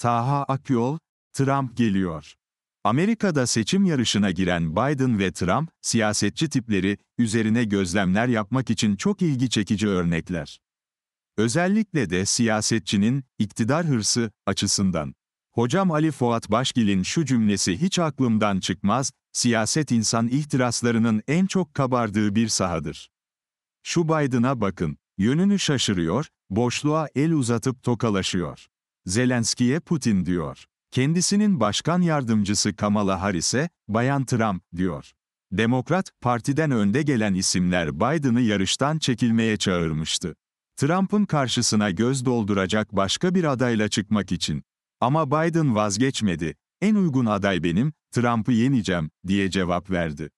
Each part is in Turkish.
Taha Akyol, Trump geliyor. Amerika'da seçim yarışına giren Biden ve Trump, siyasetçi tipleri, üzerine gözlemler yapmak için çok ilgi çekici örnekler. Özellikle de siyasetçinin, iktidar hırsı, açısından. Hocam Ali Fuat Başgil'in şu cümlesi hiç aklımdan çıkmaz, siyaset insan ihtiraslarının en çok kabardığı bir sahadır. Şu Biden'a bakın, yönünü şaşırıyor, boşluğa el uzatıp tokalaşıyor. Zelenski'ye Putin diyor. Kendisinin başkan yardımcısı Kamala Harris'e, Bayan Trump diyor. Demokrat, partiden önde gelen isimler Biden'ı yarıştan çekilmeye çağırmıştı. Trump'ın karşısına göz dolduracak başka bir adayla çıkmak için. Ama Biden vazgeçmedi. En uygun aday benim, Trump'ı yeneceğim, diye cevap verdi.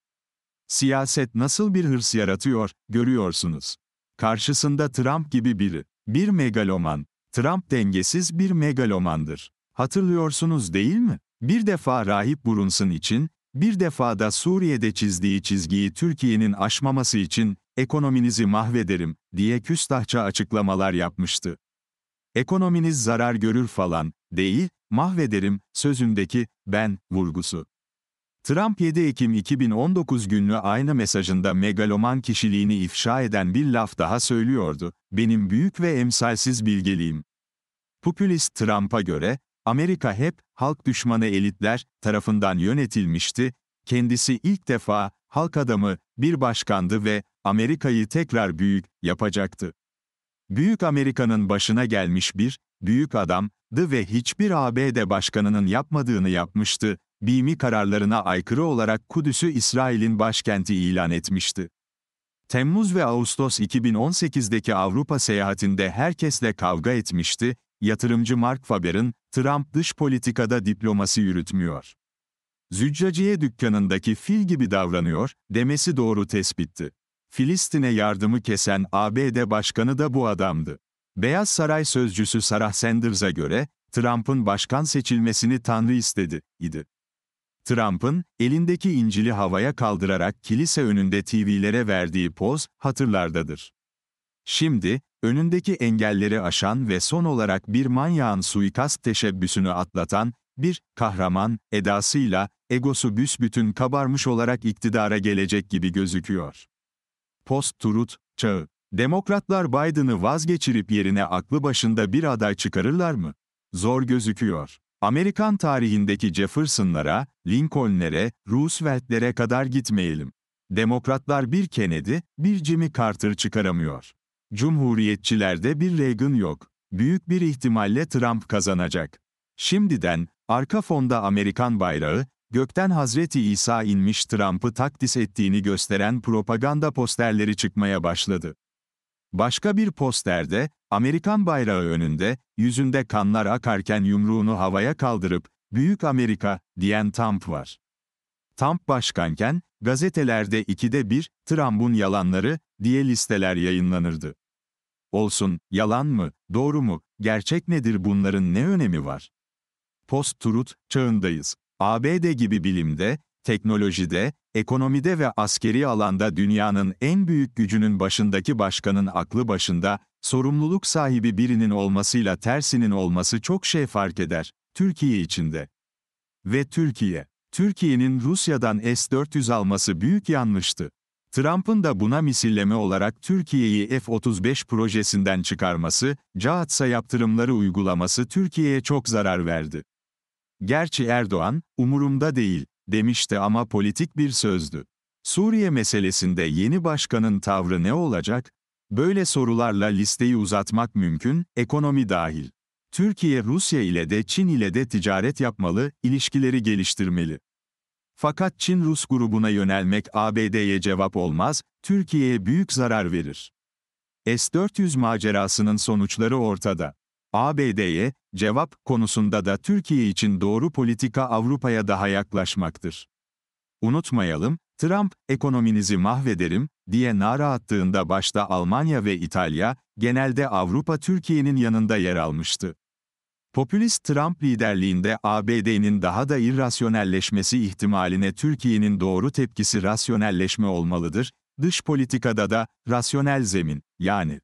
Siyaset nasıl bir hırs yaratıyor, görüyorsunuz. Karşısında Trump gibi biri, bir megaloman, Trump dengesiz bir megalomandır. Hatırlıyorsunuz değil mi? Bir defa rahip Brunson için, bir defa da Suriye'de çizdiği çizgiyi Türkiye'nin aşmaması için ekonominizi mahvederim diye küstahça açıklamalar yapmıştı. Ekonominiz zarar görür falan değil, mahvederim sözündeki ben vurgusu. Trump 7 Ekim 2019 günlü aynı mesajında megaloman kişiliğini ifşa eden bir laf daha söylüyordu, benim büyük ve emsalsiz bilgeliğim. Popülist Trump'a göre, Amerika hep halk düşmanı elitler tarafından yönetilmişti, kendisi ilk defa halk adamı, bir başkandı ve Amerika'yı tekrar büyük yapacaktı. Büyük Amerika'nın başına gelmiş bir büyük adamdı ve hiçbir ABD başkanının yapmadığını yapmıştı, BİM'i kararlarına aykırı olarak Kudüs'ü İsrail'in başkenti ilan etmişti. Temmuz ve Ağustos 2018'deki Avrupa seyahatinde herkesle kavga etmişti, yatırımcı Mark Faber'ın, Trump dış politikada diplomasi yürütmüyor. Züccaciye dükkanındaki fil gibi davranıyor, demesi doğru tespitti. Filistin'e yardımı kesen ABD başkanı da bu adamdı. Beyaz Saray sözcüsü Sarah Sanders'a göre, Trump'ın başkan seçilmesini Tanrı istedi, idi. Trump'ın elindeki İncil'i havaya kaldırarak kilise önünde TV'lere verdiği poz hatırlardadır. Şimdi, önündeki engelleri aşan ve son olarak bir manyağın suikast teşebbüsünü atlatan, bir kahraman edasıyla egosu büsbütün kabarmış olarak iktidara gelecek gibi gözüküyor. Post-Truth çağı. Demokratlar Biden'ı vazgeçirip yerine aklı başında bir aday çıkarırlar mı? Zor gözüküyor. Amerikan tarihindeki Jefferson'lara, Lincoln'lere, Roosevelt'lere kadar gitmeyelim. Demokratlar bir Kennedy, bir Jimmy Carter çıkaramıyor. Cumhuriyetçilerde bir Reagan yok. Büyük bir ihtimalle Trump kazanacak. Şimdiden, arka fonda Amerikan bayrağı, gökten Hazreti İsa inmiş Trump'ı takdis ettiğini gösteren propaganda posterleri çıkmaya başladı. Başka bir posterde, Amerikan bayrağı önünde, yüzünde kanlar akarken yumruğunu havaya kaldırıp, Büyük Amerika, diyen Trump var. Trump başkanken, gazetelerde ikide bir, Trump'un yalanları, diye listeler yayınlanırdı. Olsun, yalan mı, doğru mu, gerçek nedir bunların ne önemi var? Post-truth çağındayız. ABD gibi bilimde, teknolojide, ekonomide ve askeri alanda dünyanın en büyük gücünün başındaki başkanın aklı başında, sorumluluk sahibi birinin olmasıyla tersinin olması çok şey fark eder, Türkiye içinde. Ve Türkiye, Türkiye'nin Rusya'dan S-400 alması büyük yanlıştı. Trump'ın da buna misilleme olarak Türkiye'yi F-35 projesinden çıkarması, CAATS'a yaptırımları uygulaması Türkiye'ye çok zarar verdi. Gerçi Erdoğan, umurumda değil, demişti ama politik bir sözdü. Suriye meselesinde yeni başkanın tavrı ne olacak? Böyle sorularla listeyi uzatmak mümkün, ekonomi dahil. Türkiye Rusya ile de Çin ile de ticaret yapmalı, ilişkileri geliştirmeli. Fakat Çin-Rus grubuna yönelmek ABD'ye cevap olmaz, Türkiye'ye büyük zarar verir. S-400 macerasının sonuçları ortada. ABD'ye cevap konusunda da Türkiye için doğru politika Avrupa'ya daha yaklaşmaktır. Unutmayalım, Trump, ekonominizi mahvederim, diye nara attığında başta Almanya ve İtalya, genelde Avrupa Türkiye'nin yanında yer almıştı. Popülist Trump liderliğinde ABD'nin daha da irrasyonelleşmesi ihtimaline Türkiye'nin doğru tepkisi rasyonelleşme olmalıdır, dış politikada da rasyonel zemin, yani